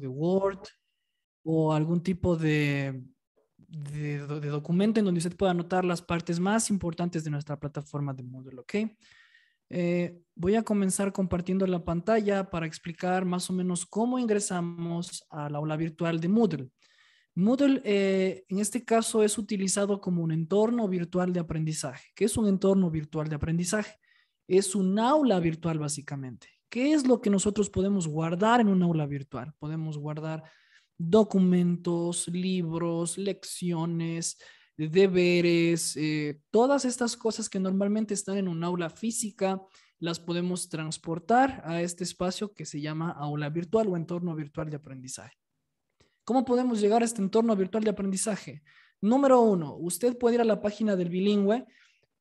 de Word o algún tipo de, documento en donde usted pueda anotar las partes más importantes de nuestra plataforma de Moodle, eh, voy a comenzar compartiendo la pantalla para explicar más o menos cómo ingresamos a la aula virtual de Moodle. Moodle eh, en este caso es utilizado como un entorno virtual de aprendizaje. ¿Qué es un entorno virtual de aprendizaje? Es un aula virtual básicamente. ¿Qué es lo que nosotros podemos guardar en un aula virtual? Podemos guardar documentos, libros, lecciones, deberes, eh, todas estas cosas que normalmente están en un aula física, las podemos transportar a este espacio que se llama aula virtual o entorno virtual de aprendizaje. ¿Cómo podemos llegar a este entorno virtual de aprendizaje? Número uno, usted puede ir a la página del bilingüe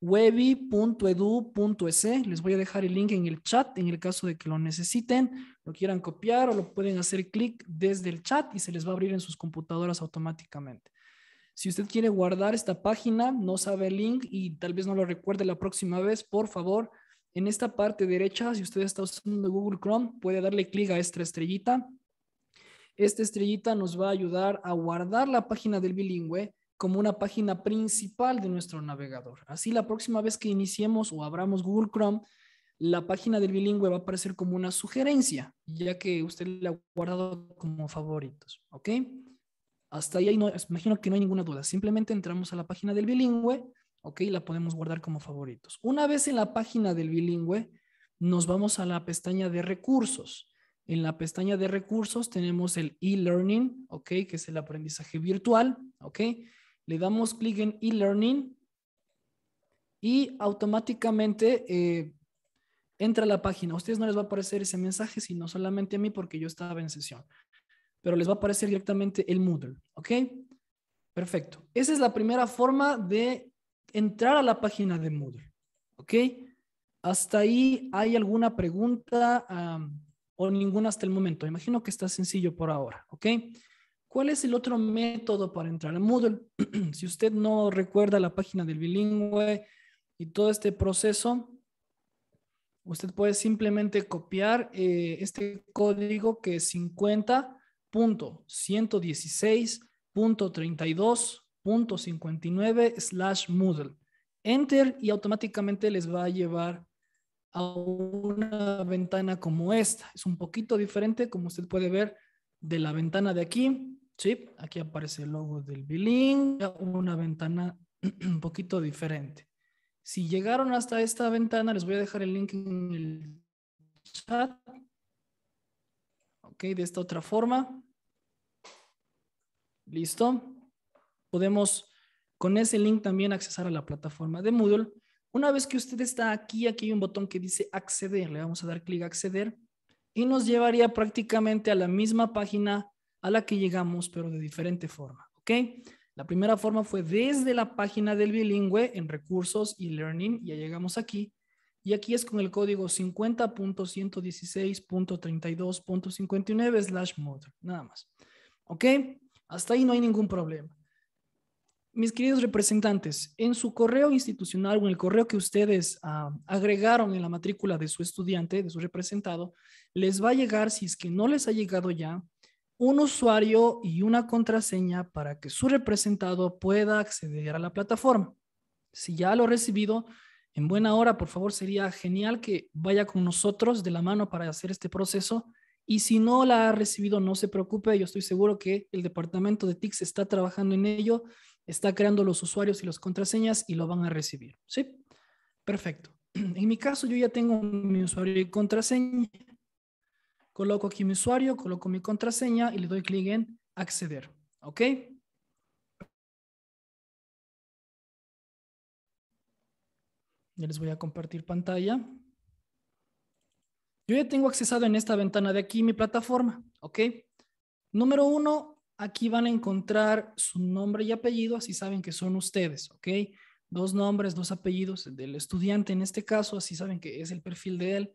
webi.edu.es. Les voy a dejar el link en el chat en el caso de que lo necesiten, lo quieran copiar o lo pueden hacer clic desde el chat y se les va a abrir en sus computadoras automáticamente. Si usted quiere guardar esta página, no sabe el link y tal vez no lo recuerde la próxima vez, por favor, en esta parte derecha, si usted está usando Google Chrome, puede darle clic a esta estrellita. Esta estrellita nos va a ayudar a guardar la página del bilingüe como una página principal de nuestro navegador. Así la próxima vez que iniciemos o abramos Google Chrome, la página del bilingüe va a aparecer como una sugerencia, ya que usted la ha guardado como favoritos, ¿ok? Hasta ahí no, imagino que no hay ninguna duda. Simplemente entramos a la página del bilingüe, ¿ok? La podemos guardar como favoritos. Una vez en la página del bilingüe, nos vamos a la pestaña de recursos. En la pestaña de recursos tenemos el e-learning, ¿ok? Que es el aprendizaje virtual, ¿ok? le damos clic en e-learning y automáticamente eh, entra a la página. A ustedes no les va a aparecer ese mensaje, sino solamente a mí porque yo estaba en sesión. Pero les va a aparecer directamente el Moodle, ¿ok? Perfecto. Esa es la primera forma de entrar a la página de Moodle, ¿ok? Hasta ahí hay alguna pregunta o ninguna hasta el momento. Imagino que está sencillo por ahora, ¿ok? ¿Cuál es el otro método para entrar a Moodle? si usted no recuerda la página del bilingüe y todo este proceso, usted puede simplemente copiar eh, este código que es 50.116.32.59 slash Moodle. Enter y automáticamente les va a llevar a una ventana como esta. Es un poquito diferente, como usted puede ver, de la ventana de aquí, ¿sí? Aquí aparece el logo del Billing, una ventana un poquito diferente. Si llegaron hasta esta ventana, les voy a dejar el link en el chat. Ok, de esta otra forma. Listo. Podemos con ese link también accesar a la plataforma de Moodle. Una vez que usted está aquí, aquí hay un botón que dice acceder. Le vamos a dar clic a acceder y nos llevaría prácticamente a la misma página a la que llegamos, pero de diferente forma. ¿Ok? La primera forma fue desde la página del bilingüe en recursos y learning. Ya llegamos aquí. Y aquí es con el código 50.116.32.59 slash motor. Nada más. ¿Ok? Hasta ahí no hay ningún problema mis queridos representantes, en su correo institucional o en el correo que ustedes ah, agregaron en la matrícula de su estudiante, de su representado, les va a llegar, si es que no les ha llegado ya, un usuario y una contraseña para que su representado pueda acceder a la plataforma. Si ya lo ha recibido, en buena hora, por favor, sería genial que vaya con nosotros de la mano para hacer este proceso. Y si no la ha recibido, no se preocupe, yo estoy seguro que el departamento de TICS está trabajando en ello está creando los usuarios y las contraseñas y lo van a recibir. ¿Sí? Perfecto. En mi caso, yo ya tengo mi usuario y contraseña. Coloco aquí mi usuario, coloco mi contraseña y le doy clic en acceder. ¿Ok? Ya les voy a compartir pantalla. Yo ya tengo accesado en esta ventana de aquí mi plataforma. ¿Ok? Número uno, Aquí van a encontrar su nombre y apellido, así saben que son ustedes, ¿ok? Dos nombres, dos apellidos del estudiante en este caso, así saben que es el perfil de él.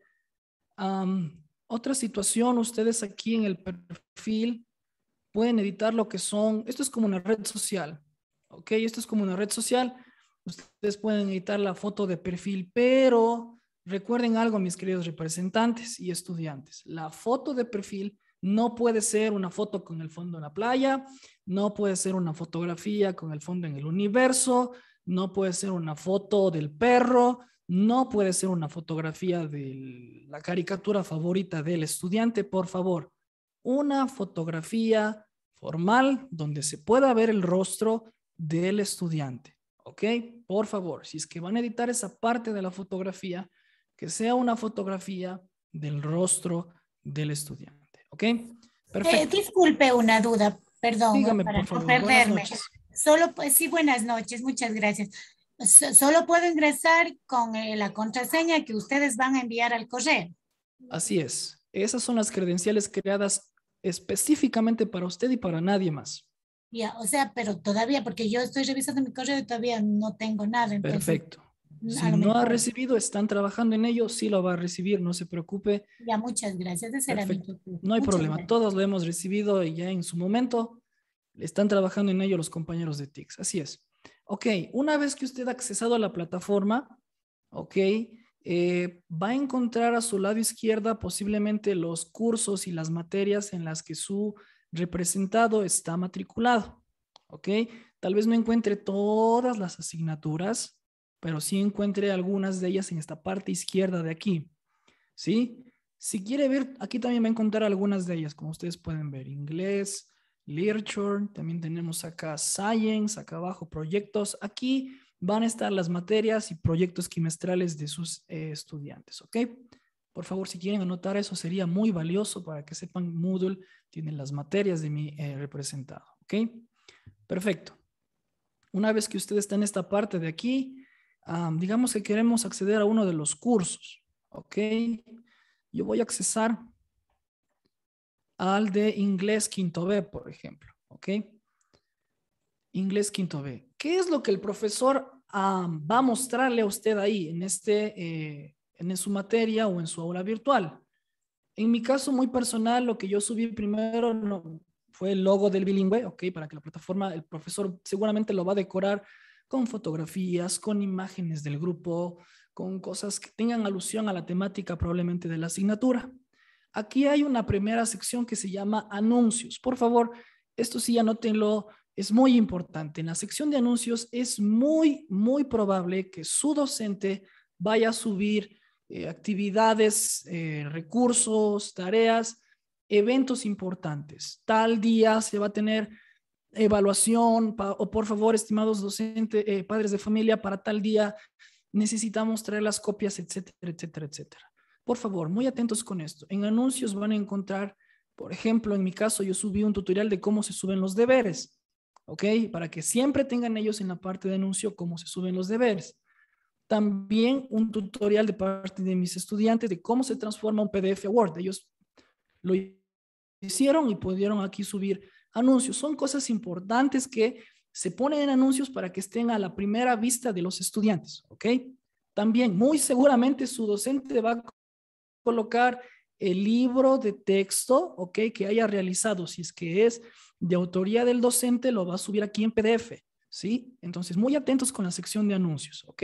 otra situación, ustedes aquí en el perfil pueden editar lo que son, esto es como una red social, ¿ok? Esto es como una red social, ustedes pueden editar la foto de perfil, pero recuerden algo, mis queridos representantes y estudiantes, la foto de perfil no puede ser una foto con el fondo en la playa, no puede ser una fotografía con el fondo en el universo, no puede ser una foto del perro, no puede ser una fotografía de la caricatura favorita del estudiante, por favor. Una fotografía formal donde se pueda ver el rostro del estudiante, ¿ok? Por favor, si es que van a editar esa parte de la fotografía, que sea una fotografía del rostro del estudiante. ¿Ok? Perfecto. Eh, disculpe una duda, perdón, Dígame, por perderme. Solo, pues sí, buenas noches, muchas gracias. solo puedo ingresar con eh, la contraseña que ustedes van a enviar al correo. Así es. Esas son las credenciales creadas específicamente para usted y para nadie más. Ya, o sea, pero todavía, porque yo estoy revisando mi correo y todavía no tengo nada. Perfecto. Si no ha recibido, están trabajando en ello, sí lo va a recibir, no se preocupe. Ya, muchas gracias, ese era No hay problema, todos lo hemos recibido y ya en su momento. Están trabajando en ello los compañeros de TICS, así es. Ok, una vez que usted ha accesado a la plataforma, ok, eh, va a encontrar a su lado izquierda posiblemente los cursos y las materias en las que su representado está matriculado, ok. Tal vez no encuentre todas las asignaturas, pero sí encuentre algunas de ellas en esta parte izquierda de aquí. ¿Sí? Si quiere ver, aquí también va a encontrar algunas de ellas, como ustedes pueden ver, inglés, literature, también tenemos acá science, acá abajo proyectos. Aquí van a estar las materias y proyectos quimestrales de sus eh, estudiantes, ¿ok? Por favor, si quieren anotar eso, sería muy valioso para que sepan Moodle tiene las materias de mi eh, representado, ¿ok? Perfecto. Una vez que ustedes está en esta parte de aquí, digamos que queremos acceder a uno de los cursos, ¿ok? Yo voy a accesar al de inglés quinto B, por ejemplo, ¿ok? Inglés quinto B. ¿Qué es lo que el profesor va a mostrarle a usted ahí en, este, eh, en su materia o en su aula virtual? En mi caso muy personal, lo que yo subí primero fue el logo del bilingüe, ¿ok? Para que la plataforma, el profesor seguramente lo va a decorar con fotografías, con imágenes del grupo, con cosas que tengan alusión a la temática probablemente de la asignatura. Aquí hay una primera sección que se llama anuncios. Por favor, esto sí anótenlo, es muy importante. En la sección de anuncios es muy, muy probable que su docente vaya a subir eh, actividades, eh, recursos, tareas, eventos importantes. Tal día se va a tener evaluación, o por favor, estimados docentes, eh, padres de familia, para tal día necesitamos traer las copias, etcétera, etcétera, etcétera. Por favor, muy atentos con esto. En anuncios van a encontrar, por ejemplo, en mi caso, yo subí un tutorial de cómo se suben los deberes, ¿ok? Para que siempre tengan ellos en la parte de anuncio cómo se suben los deberes. También un tutorial de parte de mis estudiantes de cómo se transforma un PDF a Word. Ellos lo hicieron y pudieron aquí subir anuncios. Son cosas importantes que se ponen en anuncios para que estén a la primera vista de los estudiantes, ¿ok? También, muy seguramente su docente va a colocar el libro de texto, ¿ok? Que haya realizado, si es que es de autoría del docente, lo va a subir aquí en PDF, ¿sí? Entonces, muy atentos con la sección de anuncios, ¿ok?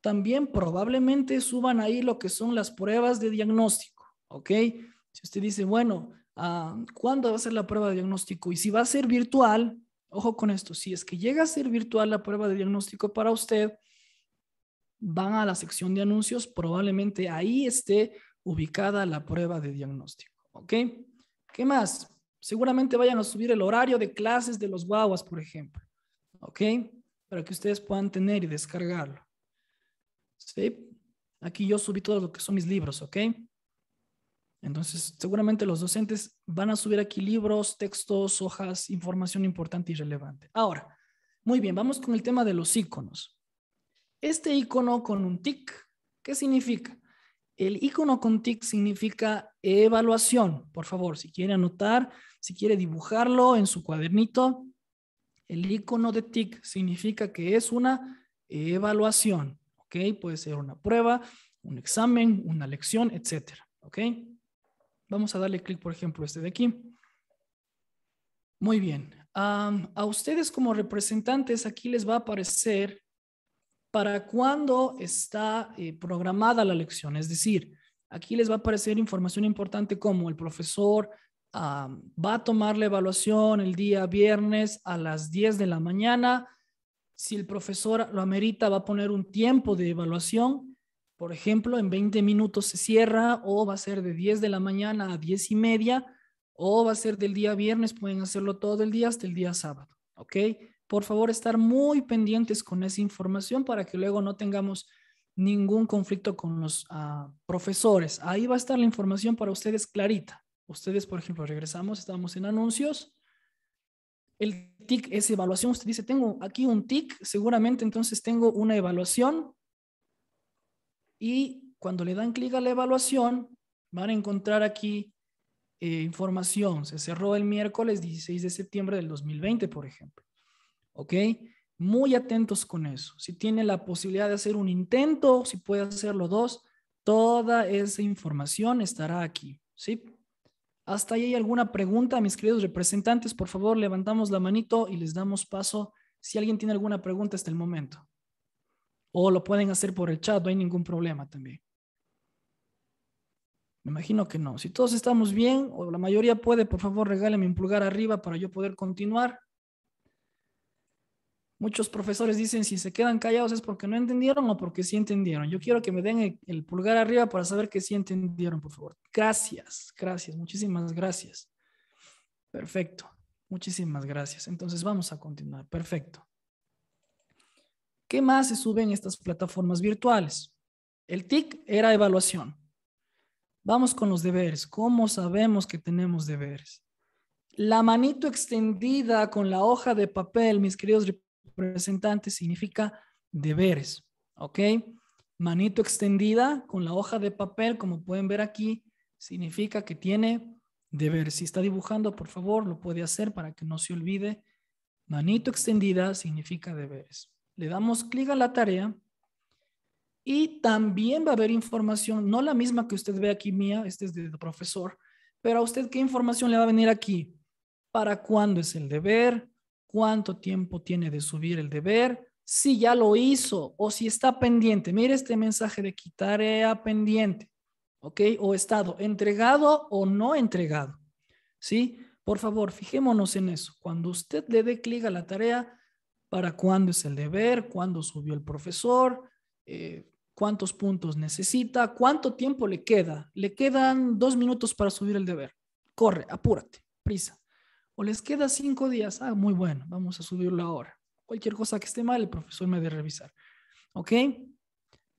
También probablemente suban ahí lo que son las pruebas de diagnóstico, ¿ok? Si usted dice, bueno, Ah, cuándo va a ser la prueba de diagnóstico y si va a ser virtual, ojo con esto, si es que llega a ser virtual la prueba de diagnóstico para usted, van a la sección de anuncios, probablemente ahí esté ubicada la prueba de diagnóstico, ¿ok? ¿Qué más? Seguramente vayan a subir el horario de clases de los guaguas, por ejemplo, ¿ok? Para que ustedes puedan tener y descargarlo. ¿Sí? Aquí yo subí todo lo que son mis libros, ¿ok? Entonces, seguramente los docentes van a subir aquí libros, textos, hojas, información importante y relevante. Ahora, muy bien, vamos con el tema de los iconos. Este icono con un tic, ¿qué significa? El icono con tic significa evaluación. Por favor, si quiere anotar, si quiere dibujarlo en su cuadernito, el icono de tic significa que es una evaluación. ¿Ok? Puede ser una prueba, un examen, una lección, etcétera. ¿Ok? Vamos a darle clic, por ejemplo, este de aquí. Muy bien. a ustedes como representantes aquí les va a aparecer para cuándo está eh, programada la lección. Es decir, aquí les va a aparecer información importante como el profesor va a tomar la evaluación el día viernes a las 10 de la mañana. Si el profesor lo amerita, va a poner un tiempo de evaluación por ejemplo, en 20 minutos se cierra o va a ser de 10 de la mañana a 10 y media o va a ser del día viernes, pueden hacerlo todo el día hasta el día sábado, ¿ok? Por favor, estar muy pendientes con esa información para que luego no tengamos ningún conflicto con los ah, profesores. Ahí va a estar la información para ustedes clarita. Ustedes, por ejemplo, regresamos, estamos en anuncios. El TIC es evaluación. Usted dice, tengo aquí un TIC, seguramente entonces tengo una evaluación y cuando le dan clic a la evaluación, van a encontrar aquí eh, información. Se cerró el miércoles 16 de septiembre del 2020, por ejemplo. ¿Ok? Muy atentos con eso. Si tiene la posibilidad de hacer un intento, si puede hacerlo dos, toda esa información estará aquí. ¿Sí? Hasta ahí hay alguna pregunta, mis queridos representantes, por favor, levantamos la manito y les damos paso si alguien tiene alguna pregunta hasta el momento o lo pueden hacer por el chat, no hay ningún problema también. Me imagino que no. Si todos estamos bien, o la mayoría puede, por favor, regálenme un pulgar arriba para yo poder continuar. Muchos profesores dicen si se quedan callados es porque no entendieron o porque sí entendieron. Yo quiero que me den el, el pulgar arriba para saber que sí entendieron, por favor. Gracias, gracias, muchísimas gracias. Perfecto, muchísimas gracias. Entonces vamos a continuar. Perfecto. ¿Qué más se sube en estas plataformas virtuales? El TIC era evaluación. Vamos con los deberes. ¿Cómo sabemos que tenemos deberes? La manito extendida con la hoja de papel, mis queridos representantes, significa deberes. ¿Ok? Manito extendida con la hoja de papel, como pueden ver aquí, significa que tiene deberes. Si está dibujando, por favor, lo puede hacer para que no se olvide. Manito extendida significa deberes le damos clic a la tarea y también va a haber información, no la misma que usted ve aquí mía, este es del profesor, pero a usted qué información le va a venir aquí. ¿Para cuándo es el deber? ¿Cuánto tiempo tiene de subir el deber? Si ya lo hizo o si está pendiente. Mire este mensaje de quitaré tarea pendiente, ¿ok? O estado entregado o no entregado, ¿sí? Por favor, fijémonos en eso. Cuando usted le dé clic a la tarea, para cuándo es el deber, cuándo subió el profesor, eh, cuántos puntos necesita, cuánto tiempo le queda. Le quedan dos minutos para subir el deber. Corre, apúrate, prisa. O les queda cinco días. Ah, muy bueno, vamos a subirlo ahora. Cualquier cosa que esté mal, el profesor me debe revisar. ¿Ok?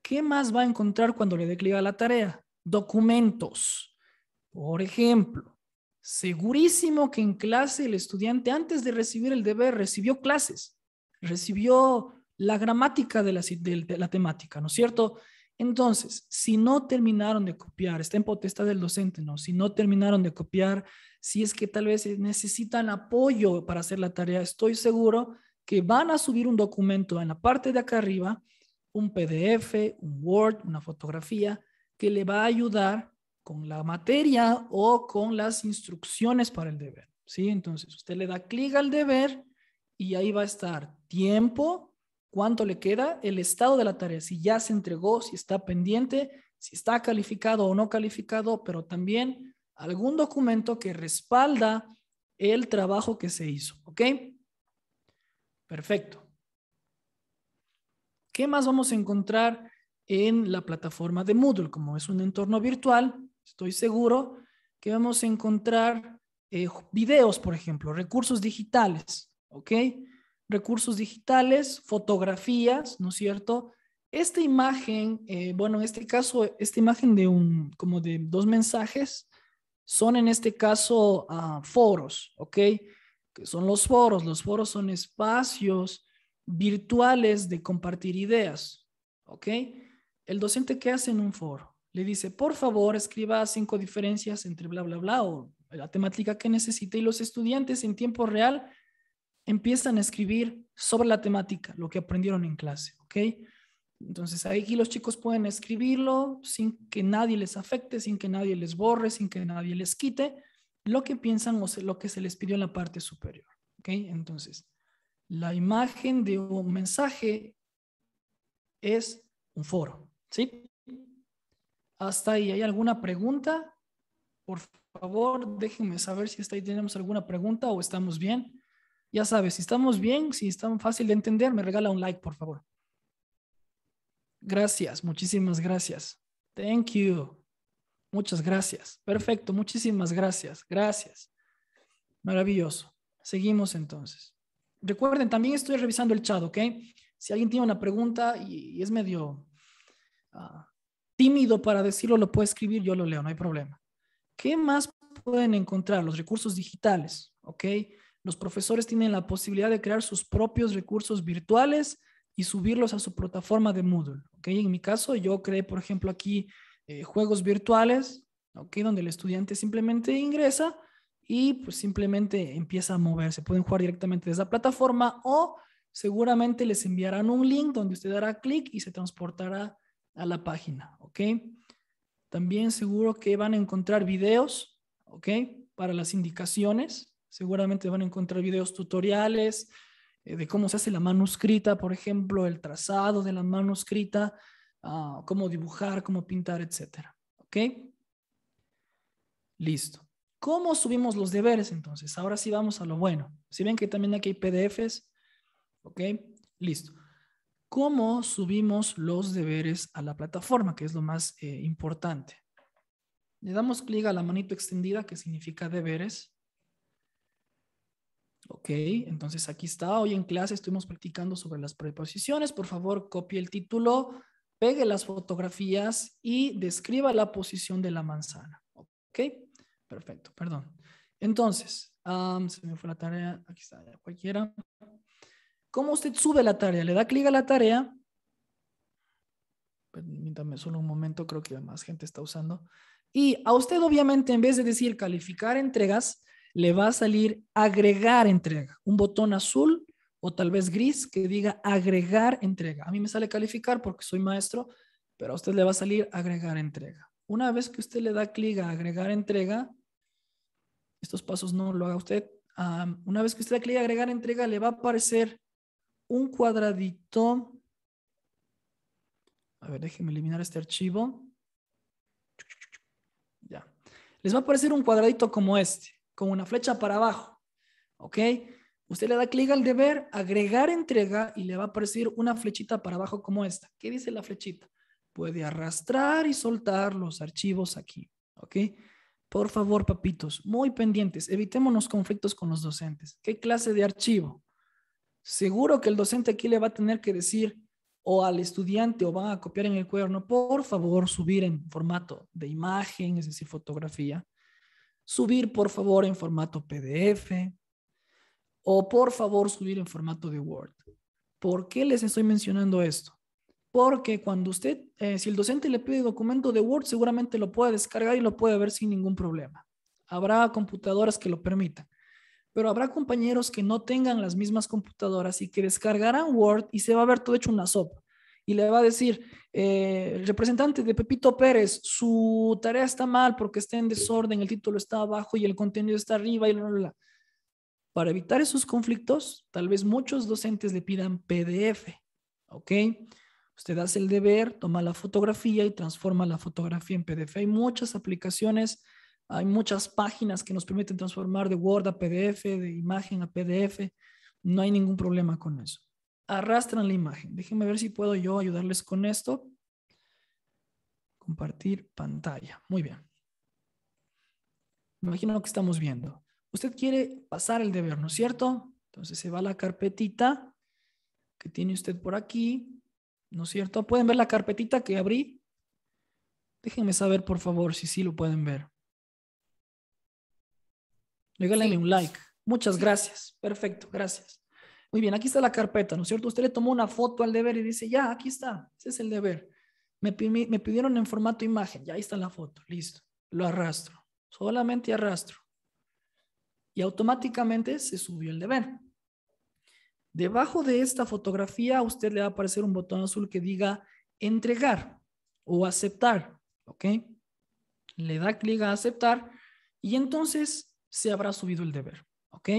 ¿Qué más va a encontrar cuando le dé clic a la tarea? Documentos. Por ejemplo, segurísimo que en clase el estudiante antes de recibir el deber recibió clases recibió la gramática de la, temática, ¿no es cierto? Entonces, si no terminaron de copiar, está en potestad del docente, ¿no? Si no terminaron de copiar, si es que tal vez necesitan apoyo para hacer la tarea, estoy seguro que van a subir un documento en la parte de acá arriba, un PDF, un Word, una fotografía, que le va a ayudar con la materia o con las instrucciones para el deber, ¿sí? Entonces, usted le da clic al deber y ahí va a estar tiempo, cuánto le queda, el estado de la tarea, si ya se entregó, si está pendiente, si está calificado o no calificado, pero también algún documento que respalda el trabajo que se hizo, ¿ok? Perfecto. ¿Qué más vamos a encontrar en la plataforma de Moodle? Como es un entorno virtual, estoy seguro que vamos a encontrar eh, videos, por ejemplo, recursos digitales, ¿ok? Recursos digitales, fotografías, ¿no es cierto? Esta imagen, eh, bueno, en este caso, esta imagen de un, como de dos mensajes, son en este caso ah, foros, ¿ok? Que son los foros. Los foros son espacios virtuales de compartir ideas, ¿ok? El docente, ¿qué hace en un foro? Le dice, por favor, escriba cinco diferencias entre bla, bla, bla, o la temática que necesite, y los estudiantes en tiempo real empiezan a escribir sobre la temática, lo que aprendieron en clase, ¿ok? Entonces aquí los chicos pueden escribirlo sin que nadie les afecte, sin que nadie les borre, sin que nadie les quite lo que piensan o lo que se les pidió en la parte superior, ¿ok? Entonces, la imagen de un mensaje es un foro, ¿sí? Hasta ahí, ¿hay alguna pregunta? Por favor, déjenme saber si hasta ahí tenemos alguna pregunta o estamos bien. Ya sabes, si estamos bien, si es tan fácil de entender, me regala un like, por favor. Gracias, muchísimas gracias. Thank you. Muchas gracias. Perfecto, muchísimas gracias. Gracias. Maravilloso. Seguimos entonces. Recuerden, también estoy revisando el chat, ¿ok? Si alguien tiene una pregunta y, es medio ah, tímido para decirlo, lo puede escribir, yo lo leo, no hay problema. ¿Qué más pueden encontrar? Los recursos digitales, ¿ok? Los profesores tienen la posibilidad de crear sus propios recursos virtuales y subirlos a su plataforma de Moodle. ¿okay? En mi caso, yo creé, por ejemplo, aquí eh, juegos virtuales, ¿okay? donde el estudiante simplemente ingresa y pues simplemente empieza a moverse. Pueden jugar directamente desde la plataforma o seguramente les enviarán un link donde usted dará clic y se transportará a la página, Okay. También seguro que van a encontrar videos, okay, Para las indicaciones, Seguramente van a encontrar videos tutoriales eh, de cómo se hace la manuscrita, por ejemplo, el trazado de la manuscrita, ah, cómo dibujar, cómo pintar, etc. ¿Ok? Listo. ¿Cómo subimos los deberes entonces? Ahora sí vamos a lo bueno. Si ven que también aquí hay PDFs, ¿ok? Listo. ¿Cómo subimos los deberes a la plataforma? Que es lo más eh, importante. Le damos clic a la manito extendida, que significa deberes. Ok, entonces aquí está. Hoy en clase estuvimos practicando sobre las preposiciones. Por favor, copie el título, pegue las fotografías y describa la posición de la manzana. Ok, perfecto, perdón. Entonces, se me fue la tarea. Aquí está, cualquiera. ¿Cómo usted sube la tarea? Le da clic a la tarea. Permítame pues, solo un momento, creo que más gente está usando. Y a usted, obviamente, en vez de decir calificar entregas, le va a salir agregar entrega, un botón azul o tal vez gris que diga agregar entrega. A mí me sale calificar porque soy maestro, pero a usted le va a salir agregar entrega. Una vez que usted le da clic a agregar entrega, estos pasos no lo haga usted. una vez que usted da clic a agregar entrega, le va a aparecer un cuadradito. A ver, déjeme eliminar este archivo. Ya. Les va a aparecer un cuadradito como este con una flecha para abajo. ¿Ok? Usted le da clic al deber, agregar entrega y le va a aparecer una flechita para abajo como esta. ¿Qué dice la flechita? Puede arrastrar y soltar los archivos aquí. ¿Ok? Por favor, papitos, muy pendientes. Evitémonos conflictos con los docentes. ¿Qué clase de archivo? Seguro que el docente aquí le va a tener que decir o al estudiante o van a copiar en el cuerno, por favor, subir en formato de imagen, es decir, fotografía subir por favor en formato PDF o por favor subir en formato de Word. ¿Por qué les estoy mencionando esto? Porque cuando usted, eh, si el docente le pide documento de Word, seguramente lo puede descargar y lo puede ver sin ningún problema. Habrá computadoras que lo permitan, pero habrá compañeros que no tengan las mismas computadoras y que descargarán Word y se va a ver todo hecho una sopa y le va a decir, eh, el representante de Pepito Pérez, su tarea está mal porque está en desorden, el título está abajo y el contenido está arriba y bla, bla, bla. Para evitar esos conflictos, tal vez muchos docentes le pidan PDF, ¿ok? Usted hace el deber, toma la fotografía y transforma la fotografía en PDF. Hay muchas aplicaciones, hay muchas páginas que nos permiten transformar de Word a PDF, de imagen a PDF. No hay ningún problema con eso arrastran la imagen. Déjenme ver si puedo yo ayudarles con esto. Compartir pantalla. Muy bien. Me imagino lo que estamos viendo. Usted quiere pasar el deber, ¿no es cierto? Entonces se va a la carpetita que tiene usted por aquí, ¿no es cierto? ¿Pueden ver la carpetita que abrí? Déjenme saber, por favor, si sí lo pueden ver. Regálenle un like. Muchas gracias. Perfecto, gracias. Muy bien, aquí está la carpeta, ¿no es cierto? Usted le tomó una foto al deber y dice, ya, aquí está, ese es el deber. Me, me pidieron en formato imagen, ya ahí está la foto, listo. Lo arrastro, solamente arrastro. Y automáticamente se subió el deber. Debajo de esta fotografía a usted le va a aparecer un botón azul que diga entregar o aceptar, ¿ok? Le da clic a aceptar y entonces se habrá subido el deber, ¿ok?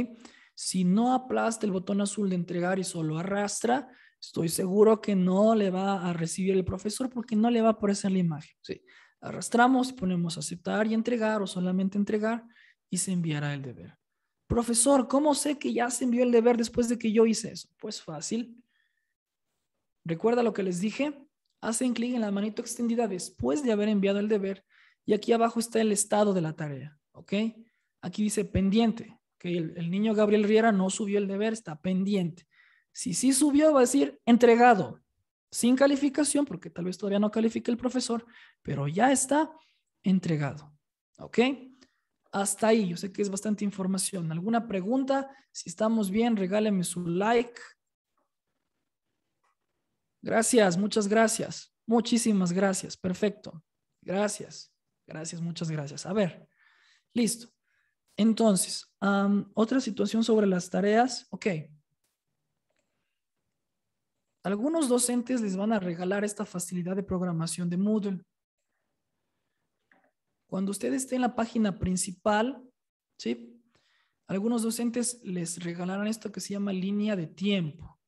Si no aplasta el botón azul de entregar y solo arrastra, estoy seguro que no le va a recibir el profesor porque no le va a aparecer la imagen. Arrastramos, ponemos aceptar y entregar o solamente entregar y se enviará el deber. Profesor, ¿cómo sé que ya se envió el deber después de que yo hice eso? Pues fácil. Recuerda lo que les dije. Hacen clic en la manito extendida después de haber enviado el deber y aquí abajo está el estado de la tarea, ¿ok? Aquí dice pendiente el, el, niño Gabriel Riera no subió el deber, está pendiente. Si sí subió, va a decir entregado, sin calificación, porque tal vez todavía no califique el profesor, pero ya está entregado. ¿Ok? Hasta ahí, yo sé que es bastante información. ¿Alguna pregunta? Si estamos bien, regáleme su like. Gracias, muchas gracias. Muchísimas gracias. Perfecto. Gracias. Gracias, muchas gracias. A ver, listo. Entonces, otra situación sobre las tareas. Ok. Algunos docentes les van a regalar esta facilidad de programación de Moodle. Cuando usted esté en la página principal, ¿sí? Algunos docentes les regalaron esto que se llama línea de tiempo.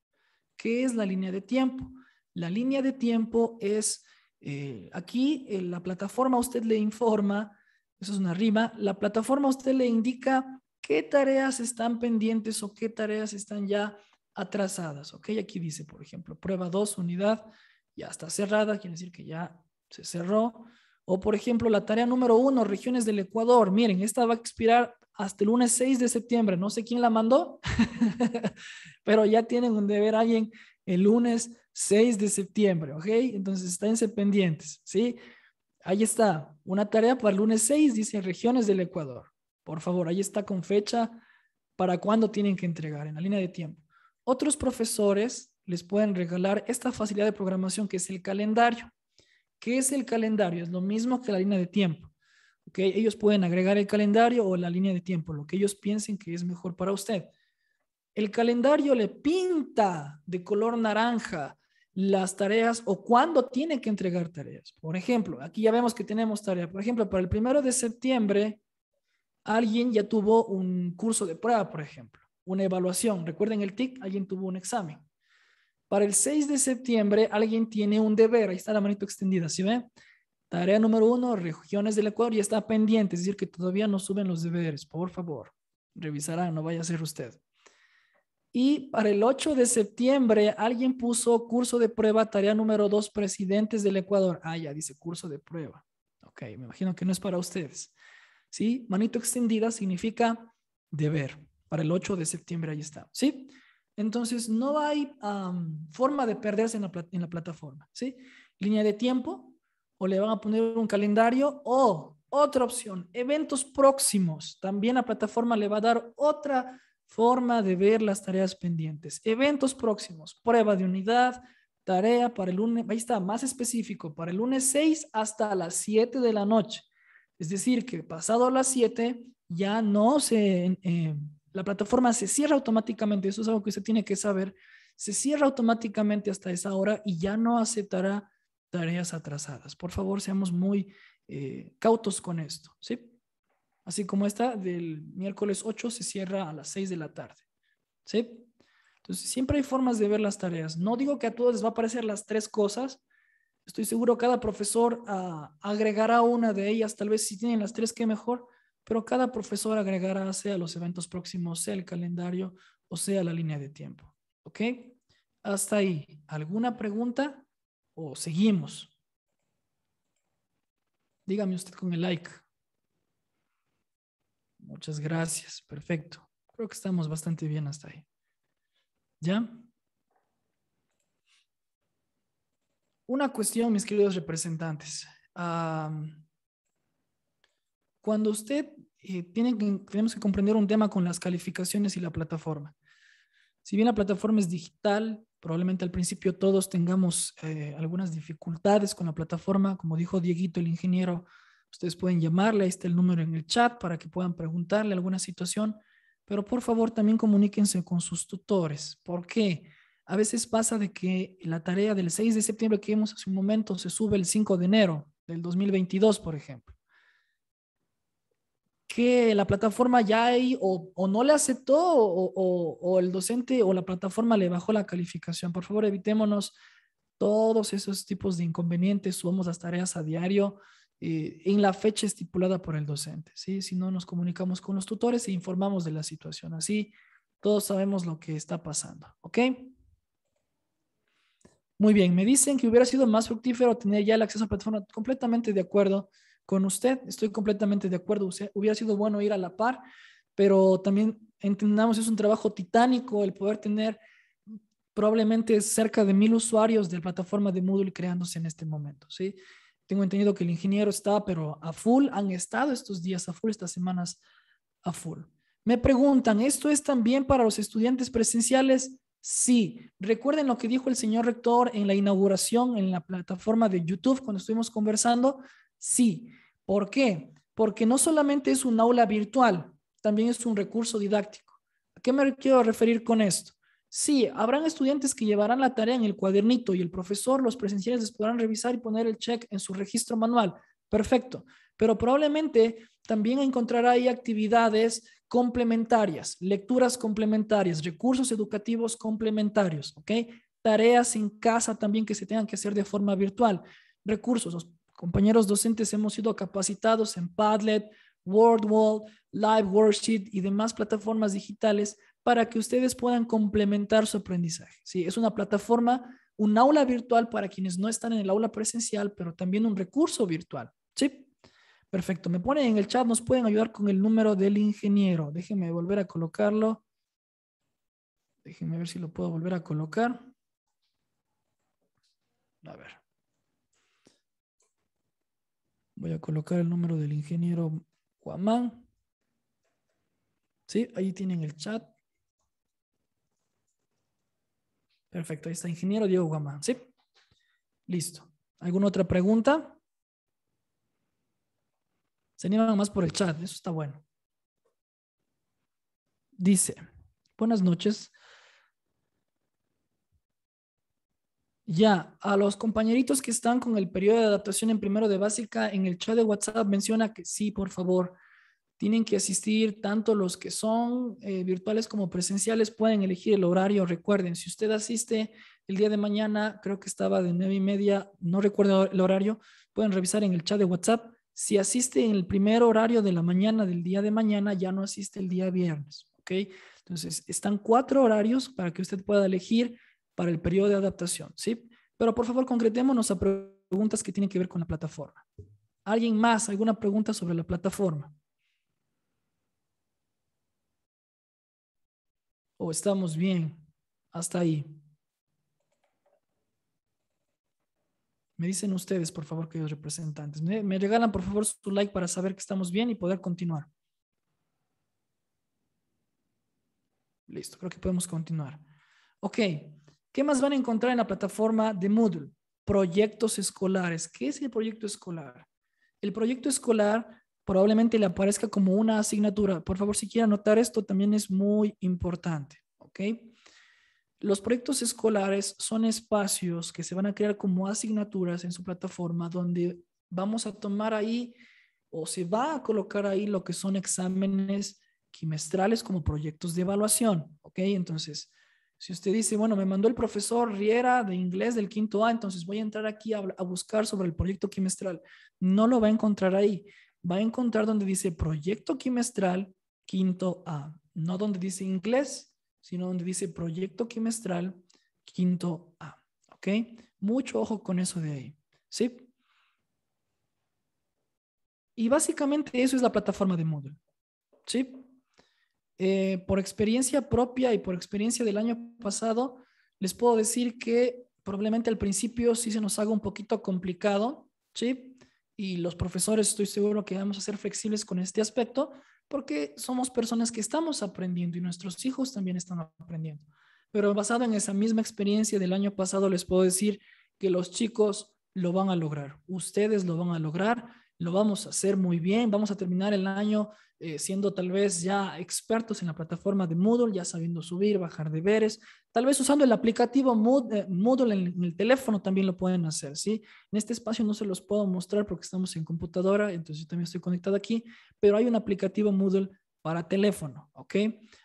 ¿Qué es la línea de tiempo? La línea de tiempo es, eh, aquí en la plataforma usted le informa eso es una rima. La plataforma usted le indica qué tareas están pendientes o qué tareas están ya atrasadas. ¿Ok? Aquí dice, por ejemplo, prueba 2, unidad, ya está cerrada, quiere decir que ya se cerró. O, por ejemplo, la tarea número 1, regiones del Ecuador. Miren, esta va a expirar hasta el lunes 6 de septiembre. No sé quién la mandó, pero ya tienen un deber alguien el lunes 6 de septiembre, ¿ok? Entonces, esténse pendientes, ¿sí? Ahí está, una tarea para el lunes 6, dice regiones del Ecuador. Por favor, ahí está con fecha para cuándo tienen que entregar en la línea de tiempo. Otros profesores les pueden regalar esta facilidad de programación que es el calendario. ¿Qué es el calendario? Es lo mismo que la línea de tiempo. Ellos pueden agregar el calendario o la línea de tiempo, lo que ellos piensen que es mejor para usted. El calendario le pinta de color naranja las tareas o cuándo tiene que entregar tareas. Por ejemplo, aquí ya vemos que tenemos tarea. Por ejemplo, para el primero de septiembre, alguien ya tuvo un curso de prueba, por ejemplo, una evaluación. Recuerden el TIC, alguien tuvo un examen. Para el 6 de septiembre, alguien tiene un deber. Ahí está la manito extendida, ¿sí ven? Tarea número uno, regiones del Ecuador, Ya está pendiente, es decir, que todavía no suben los deberes, por favor. Revisarán, no vaya a ser usted. Y para el 8 de septiembre, alguien puso curso de prueba, tarea número 2, presidentes del Ecuador. Ah, ya dice curso de prueba. Ok, me imagino que no es para ustedes. ¿Sí? Manito extendida significa deber. Para el 8 de septiembre, ahí está. ¿Sí? Entonces, no hay forma de perderse en la, en la plataforma. ¿Sí? Línea de tiempo, o le van a poner un calendario, o otra opción, eventos próximos. También la plataforma le va a dar otra forma de ver las tareas pendientes. Eventos próximos, prueba de unidad, tarea para el lunes, ahí está, más específico, para el lunes 6 hasta las 7 de la noche. Es decir, que pasado las 7 ya no se, em, la plataforma se cierra automáticamente, eso es algo que usted tiene que saber, se cierra automáticamente hasta esa hora y ya no aceptará tareas atrasadas. Por favor, seamos muy eh, cautos con esto, ¿sí? así como esta del miércoles 8 se cierra a las 6 de la tarde. ¿Sí? Entonces, siempre hay formas de ver las tareas. No digo que a todos les va a aparecer las tres cosas. Estoy seguro cada profesor ah, agregará una de ellas, tal vez si tienen las tres, que mejor, pero cada profesor agregará sea los eventos próximos, sea el calendario o sea la línea de tiempo. ¿Ok? Hasta ahí. ¿Alguna pregunta? ¿O seguimos? Dígame usted con el like. Muchas gracias. Perfecto. Creo que estamos bastante bien hasta ahí. ¿Ya? Una cuestión, mis queridos representantes. cuando usted eh, tiene que, tenemos que comprender un tema con las calificaciones y la plataforma. Si bien la plataforma es digital, probablemente al principio todos tengamos eh, algunas dificultades con la plataforma, como dijo Dieguito, el ingeniero, Ustedes pueden llamarle, ahí está el número en el chat para que puedan preguntarle alguna situación, pero por favor también comuníquense con sus tutores. porque qué? A veces pasa de que la tarea del 6 de septiembre que vimos hace un momento se sube el 5 de enero del 2022, por ejemplo. Que la plataforma ya hay o, no le aceptó o, o el docente o la plataforma le bajó la calificación. Por favor, evitémonos todos esos tipos de inconvenientes. Subamos las tareas a diario eh, en la fecha estipulada por el docente, Si no, nos comunicamos con los tutores e informamos de la situación. Así todos sabemos lo que está pasando, ¿ok? Muy bien, me dicen que hubiera sido más fructífero tener ya el acceso a la plataforma completamente de acuerdo con usted, estoy completamente de acuerdo, hubiera sido bueno ir a la par, pero también entendamos, es un trabajo titánico el poder tener probablemente cerca de mil usuarios de la plataforma de Moodle creándose en este momento, ¿sí? tengo entendido que el ingeniero está, pero a full, han estado estos días a full, estas semanas a full. Me preguntan, ¿esto es también para los estudiantes presenciales? Sí, recuerden lo que dijo el señor rector en la inauguración en la plataforma de YouTube cuando estuvimos conversando. Sí, ¿por qué? Porque no solamente es un aula virtual, también es un recurso didáctico. ¿A qué me quiero referir con esto? Sí, habrán estudiantes que llevarán la tarea en el cuadernito y el profesor, los presenciales les podrán revisar y poner el check en su registro manual. Perfecto. Pero probablemente también encontrará ahí actividades complementarias, lecturas complementarias, recursos educativos complementarios, ¿ok? Tareas en casa también que se tengan que hacer de forma virtual. Recursos, los compañeros docentes hemos sido capacitados en Padlet, WordWall, Live Worksheet y demás plataformas digitales para que ustedes puedan complementar su aprendizaje. ¿sí? Es una plataforma, un aula virtual para quienes no están en el aula presencial, pero también un recurso virtual. ¿sí? Perfecto. Me ponen en el chat, nos pueden ayudar con el número del ingeniero. Déjenme volver a colocarlo. Déjenme ver si lo puedo volver a colocar. A ver. Voy a colocar el número del ingeniero Guamán. Sí, ahí tienen el chat. Perfecto, ahí está, ingeniero Diego Guamán. Sí, listo. ¿Alguna otra pregunta? Se animan más por el chat, eso está bueno. Dice, buenas noches. Ya, a los compañeritos que están con el periodo de adaptación en primero de básica, en el chat de WhatsApp menciona que sí, por favor, tienen que asistir tanto los que son eh, virtuales como presenciales, pueden elegir el horario. Recuerden, si usted asiste el día de mañana, creo que estaba de nueve y media, no recuerdo el horario, pueden revisar en el chat de WhatsApp. Si asiste en el primer horario de la mañana del día de mañana, ya no asiste el día viernes. ¿ok? Entonces, están cuatro horarios para que usted pueda elegir para el periodo de adaptación. ¿sí? Pero por favor, concretémonos a preguntas que tienen que ver con la plataforma. ¿Alguien más? ¿Alguna pregunta sobre la plataforma? o estamos bien hasta ahí. Me dicen ustedes, por favor, queridos representantes. Me, regalan, por favor, su like para saber que estamos bien y poder continuar. Listo, creo que podemos continuar. Ok, ¿qué más van a encontrar en la plataforma de Moodle? Proyectos escolares. ¿Qué es el proyecto escolar? El proyecto escolar probablemente le aparezca como una asignatura. Por favor, si quiere anotar esto, también es muy importante, ¿ok? Los proyectos escolares son espacios que se van a crear como asignaturas en su plataforma donde vamos a tomar ahí o se va a colocar ahí lo que son exámenes quimestrales como proyectos de evaluación, ¿ok? Entonces, si usted dice, bueno, me mandó el profesor Riera de inglés del quinto A, entonces voy a entrar aquí a, buscar sobre el proyecto quimestral. No lo va a encontrar ahí va a encontrar donde dice proyecto quimestral quinto A, no donde dice inglés, sino donde dice proyecto quimestral quinto A. ¿Ok? Mucho ojo con eso de ahí. ¿Sí? Y básicamente eso es la plataforma de Moodle. ¿Sí? Eh, por experiencia propia y por experiencia del año pasado, les puedo decir que probablemente al principio sí se nos haga un poquito complicado, ¿sí? y los profesores estoy seguro que vamos a ser flexibles con este aspecto porque somos personas que estamos aprendiendo y nuestros hijos también están aprendiendo. Pero basado en esa misma experiencia del año pasado, les puedo decir que los chicos lo van a lograr, ustedes lo van a lograr, lo vamos a hacer muy bien, vamos a terminar el año eh, siendo tal vez ya expertos en la plataforma de Moodle, ya sabiendo subir, bajar deberes, tal vez usando el aplicativo eh, Moodle en el teléfono también lo pueden hacer, ¿sí? En este espacio no se los puedo mostrar porque estamos en computadora, entonces yo también estoy conectado aquí, pero hay un aplicativo Moodle para teléfono, ¿ok?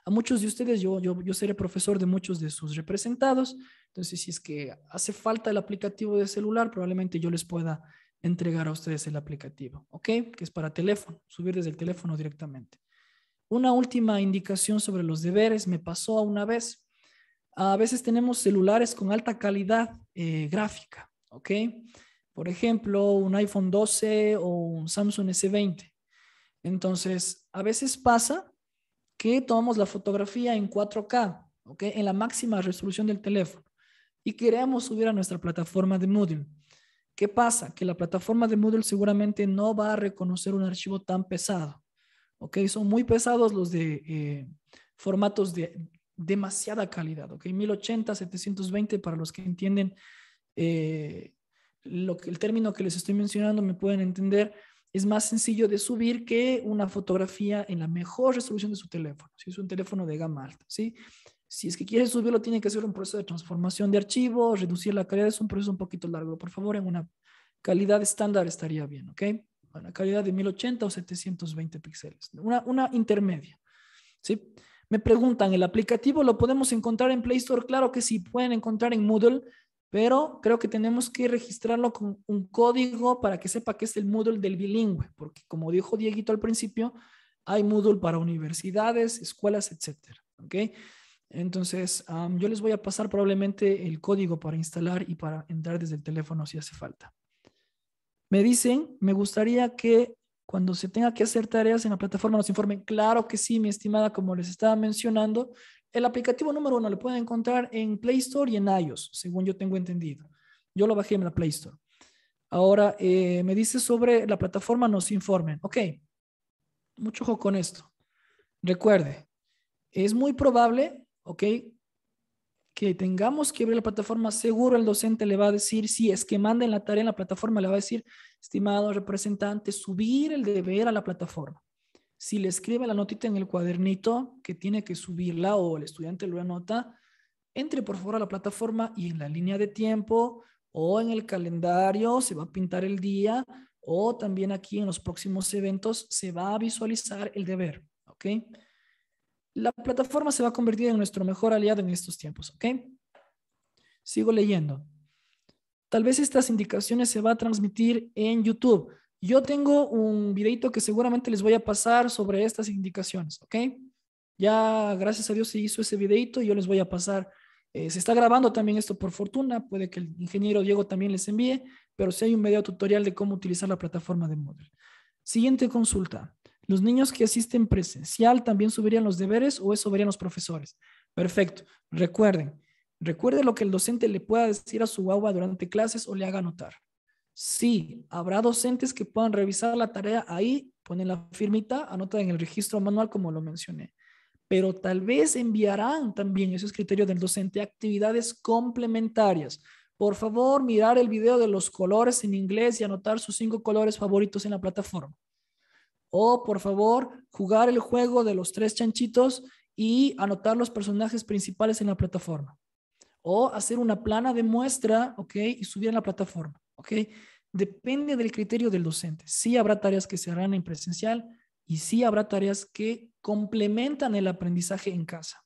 A muchos de ustedes, yo, yo, yo seré profesor de muchos de sus representados, entonces si es que hace falta el aplicativo de celular, probablemente yo les pueda entregar a ustedes el aplicativo, ¿ok? Que es para teléfono, subir desde el teléfono directamente. Una última indicación sobre los deberes, me pasó una vez. A veces tenemos celulares con alta calidad eh, gráfica, ¿ok? Por ejemplo, un iPhone 12 o un Samsung S20. Entonces, a veces pasa que tomamos la fotografía en 4K, ¿ok? En la máxima resolución del teléfono y queremos subir a nuestra plataforma de Moodle ¿Qué pasa? Que la plataforma de Moodle seguramente no va a reconocer un archivo tan pesado. ¿Ok? Son muy pesados los de eh, formatos de demasiada calidad. ¿Ok? 1080, 720 para los que entienden eh, lo que, el término que les estoy mencionando, me pueden entender. Es más sencillo de subir que una fotografía en la mejor resolución de su teléfono, si es un teléfono de gama alta, ¿sí? Si es que quieres subirlo, tiene que hacer un proceso de transformación de archivos, reducir la calidad, es un proceso un poquito largo. Por favor, en una calidad estándar estaría bien, ¿ok? Una calidad de 1080 o 720 píxeles, una, intermedia, ¿sí? Me preguntan, ¿el aplicativo lo podemos encontrar en Play Store? Claro que sí, pueden encontrar en Moodle, pero creo que tenemos que registrarlo con un código para que sepa que es el Moodle del bilingüe, porque como dijo Dieguito al principio, hay Moodle para universidades, escuelas, etcétera. ¿ok? Entonces, yo les voy a pasar probablemente el código para instalar y para entrar desde el teléfono si hace falta. Me dicen, me gustaría que cuando se tenga que hacer tareas en la plataforma nos informen. Claro que sí, mi estimada, como les estaba mencionando, el aplicativo número uno lo pueden encontrar en Play Store y en iOS, según yo tengo entendido. Yo lo bajé en la Play Store. Ahora, eh, me dice sobre la plataforma, nos informen. Ok, mucho ojo con esto. Recuerde, es muy probable ¿ok? Que tengamos que abrir la plataforma, seguro el docente le va a decir, si es que manden la tarea en la plataforma, le va a decir, estimado representante, subir el deber a la plataforma. Si le escribe la notita en el cuadernito que tiene que subirla o el estudiante lo anota, entre por favor a la plataforma y en la línea de tiempo o en el calendario se va a pintar el día o también aquí en los próximos eventos se va a visualizar el deber, ¿ok? La plataforma se va a convertir en nuestro mejor aliado en estos tiempos, ¿ok? Sigo leyendo. Tal vez estas indicaciones se va a transmitir en YouTube. Yo tengo un videito que seguramente les voy a pasar sobre estas indicaciones, ¿ok? Ya, gracias a Dios se hizo ese videito y yo les voy a pasar. Eh, se está grabando también esto por fortuna, puede que el ingeniero Diego también les envíe, pero sí hay un medio tutorial de cómo utilizar la plataforma de Moodle. Siguiente consulta. ¿Los niños que asisten presencial también subirían los deberes o eso verían los profesores? Perfecto. Recuerden, recuerden lo que el docente le pueda decir a su guagua durante clases o le haga anotar. Sí, habrá docentes que puedan revisar la tarea ahí, ponen la firmita, anotan en el registro manual como lo mencioné. Pero tal vez enviarán también, es criterio del docente, actividades complementarias. Por favor, mirar el video de los colores en inglés y anotar sus cinco colores favoritos en la plataforma o por favor jugar el juego de los tres chanchitos y anotar los personajes principales en la plataforma. O hacer una plana de muestra, ¿ok? Y subir a la plataforma, ¿ok? Depende del criterio del docente. Sí habrá tareas que se harán en presencial y sí habrá tareas que complementan el aprendizaje en casa.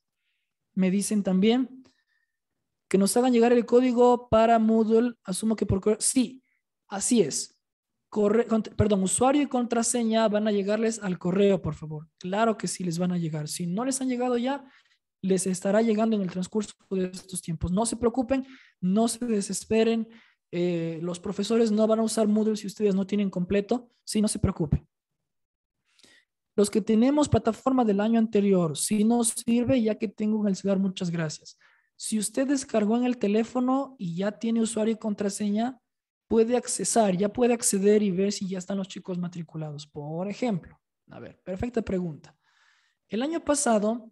Me dicen también que nos hagan llegar el código para Moodle. Asumo que por... Sí, así es corre, perdón, usuario y contraseña van a llegarles al correo, por favor. Claro que sí les van a llegar. Si no les han llegado ya, les estará llegando en el transcurso de estos tiempos. No se preocupen, no se desesperen. Eh, los profesores no van a usar Moodle si ustedes no tienen completo. Sí, no se preocupen. Los que tenemos plataforma del año anterior, si no sirve, ya que tengo en el celular, muchas gracias. Si usted descargó en el teléfono y ya tiene usuario y contraseña, puede accesar, ya puede acceder y ver si ya están los chicos matriculados. Por ejemplo, a ver, perfecta pregunta. El año pasado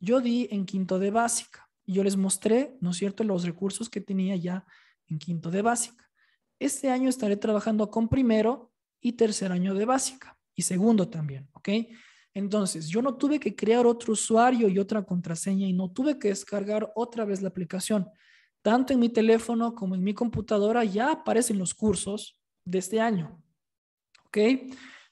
yo di en quinto de básica y yo les mostré, ¿no es cierto?, los recursos que tenía ya en quinto de básica. Este año estaré trabajando con primero y tercer año de básica y segundo también, ¿ok? Entonces, yo no tuve que crear otro usuario y otra contraseña y no tuve que descargar otra vez la aplicación tanto en mi teléfono como en mi computadora ya aparecen los cursos de este año. ¿Ok?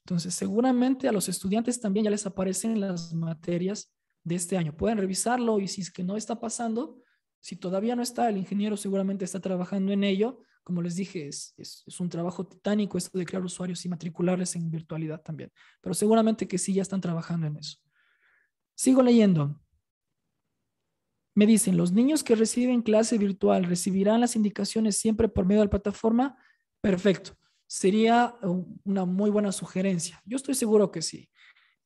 Entonces, seguramente a los estudiantes también ya les aparecen las materias de este año. Pueden revisarlo y si es que no está pasando, si todavía no está, el ingeniero seguramente está trabajando en ello. Como les dije, es, un trabajo titánico esto de crear usuarios y matricularles en virtualidad también. Pero seguramente que sí, ya están trabajando en eso. Sigo leyendo. Me dicen, los niños que reciben clase virtual recibirán las indicaciones siempre por medio de la plataforma. Perfecto. Sería uh, una muy buena sugerencia. Yo estoy seguro que sí.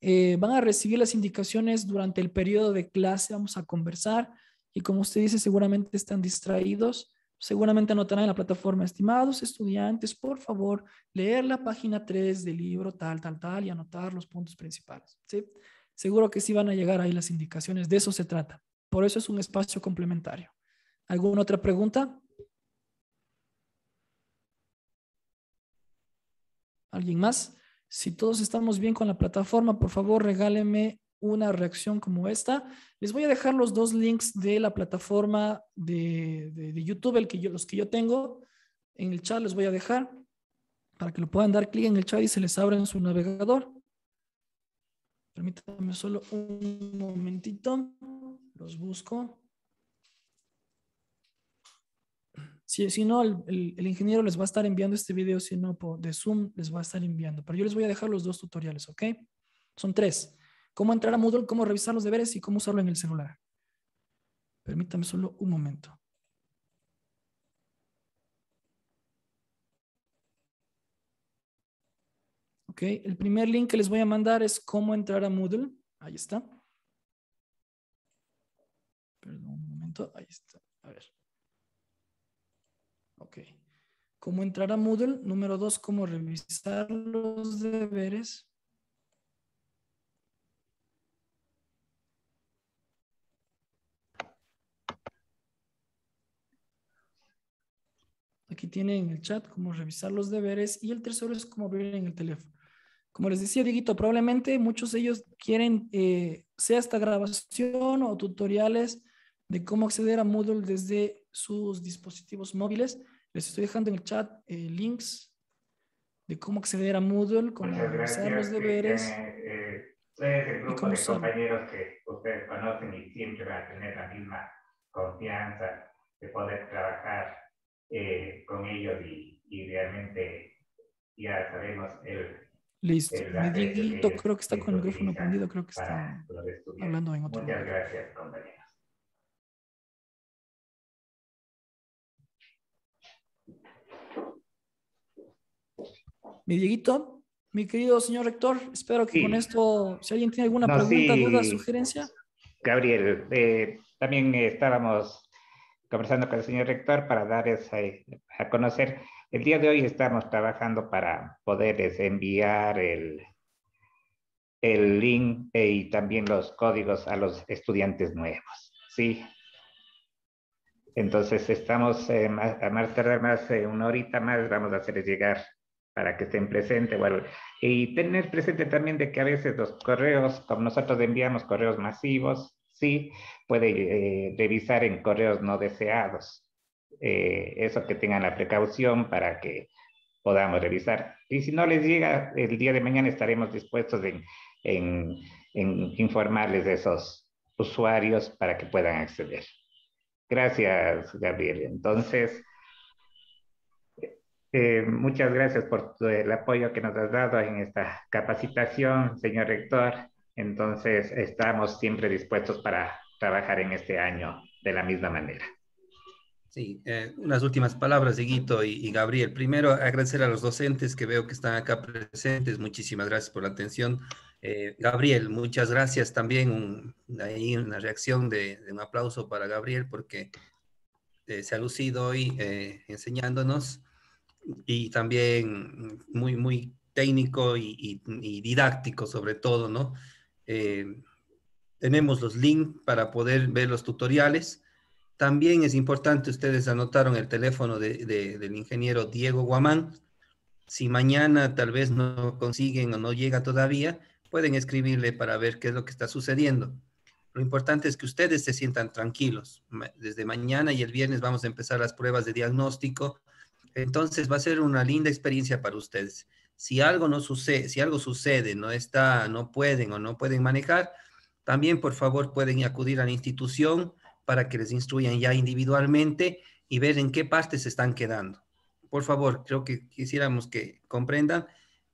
Eh, van a recibir las indicaciones durante el periodo de clase. Vamos a conversar. Y como usted dice, seguramente están distraídos. Seguramente anotarán en la plataforma, estimados estudiantes, por favor, leer la página 3 del libro tal, tal, tal y anotar los puntos principales. ¿sí? Seguro que sí van a llegar ahí las indicaciones, de eso se trata. Por eso es un espacio complementario. ¿Alguna otra pregunta? ¿Alguien más? Si todos estamos bien con la plataforma, por favor regálenme una reacción como esta. Les voy a dejar los dos links de la plataforma de, YouTube, el que yo, los que yo tengo. En el chat les voy a dejar para que lo puedan dar clic en el chat y se les abra en su navegador. Permítanme solo un momentito. Los busco. Si, no, el, ingeniero les va a estar enviando este video, si no, de Zoom les va a estar enviando. Pero yo les voy a dejar los dos tutoriales, ¿ok? Son tres. Cómo entrar a Moodle, cómo revisar los deberes y cómo usarlo en el celular. Permítame solo un momento. Ok, el primer link que les voy a mandar es cómo entrar a Moodle. Ahí está. Perdón un momento, ahí está. A ver. Ok. ¿Cómo entrar a Moodle? Número dos, cómo revisar los deberes. Aquí tienen el chat cómo revisar los deberes y el tercero es cómo abrir en el teléfono. Como les decía, Dieguito, probablemente muchos de ellos quieren, eh, sea esta grabación o tutoriales de cómo acceder a Moodle desde sus dispositivos móviles. Les estoy dejando en el chat eh, links de cómo acceder a Moodle, cómo realizar los deberes. Soy eh, ustedes, grupo de compañeros que ustedes conocen y siempre van a tener la misma confianza de poder trabajar eh, con ellos y, y, realmente ya sabemos el Listo. Medidito, creo que está con el micrófono prendido, creo que está hablando en otro Muchas gracias, compañeros. Mi mi querido señor rector, espero que con esto, si alguien tiene alguna pregunta, sí. duda, sugerencia. Gabriel, eh, también eh, estábamos conversando con el señor rector para dar esa, eh, a conocer el día de hoy estamos trabajando para poderles enviar el, link eh, y también los códigos a los estudiantes nuevos, ¿sí? Entonces estamos eh, a más tardar más eh, una horita más vamos a hacerles llegar para que estén presentes bueno, y tener presente también de que a veces los correos como nosotros enviamos correos masivos sí puede revisar en correos no deseados eh, eso que tengan la precaución para que podamos revisar. Y si no les llega, el día de mañana estaremos dispuestos en, en, informarles de esos usuarios para que puedan acceder. Gracias, Gabriel. Entonces, eh, muchas gracias por el apoyo que nos has dado en esta capacitación, señor rector. Entonces, estamos siempre dispuestos para trabajar en este año de la misma manera. Sí, eh, unas últimas palabras, Guito y, Gabriel. Primero, agradecer a los docentes que veo que están acá presentes. Muchísimas gracias por la atención. Eh, Gabriel, muchas gracias también. ahí una reacción de, un aplauso para Gabriel porque eh, se ha lucido hoy enseñándonos y también muy, muy técnico y, y didáctico sobre todo, ¿no? tenemos los links para poder ver los tutoriales también es importante, ustedes anotaron el teléfono del ingeniero Diego Guamán. Si mañana tal vez no consiguen o no llega todavía, pueden escribirle para ver qué es lo que está sucediendo. Lo importante es que ustedes se sientan tranquilos. Desde mañana y el viernes vamos a empezar las pruebas de diagnóstico. Entonces va a ser una linda experiencia para ustedes. Si algo no sucede, si algo sucede, no está, no pueden o no pueden manejar, también por favor pueden acudir a la institución para que les instruyan ya individualmente y ver en qué parte se están quedando. Por favor, creo que quisiéramos que comprendan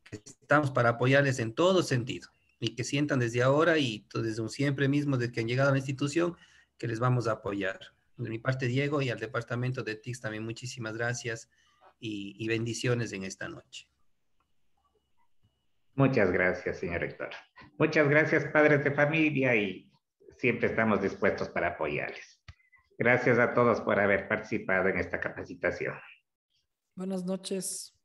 que estamos para apoyarles en todo sentido y que sientan desde ahora y desde siempre mismo, desde que han llegado a la institución, que les vamos a apoyar. De mi parte, Diego, y al departamento de TICS también muchísimas gracias y, bendiciones en esta noche. Muchas gracias, señor rector. Muchas gracias, padres de familia, y siempre estamos dispuestos para apoyarles. Gracias a todos por haber participado en esta capacitación. Buenas noches.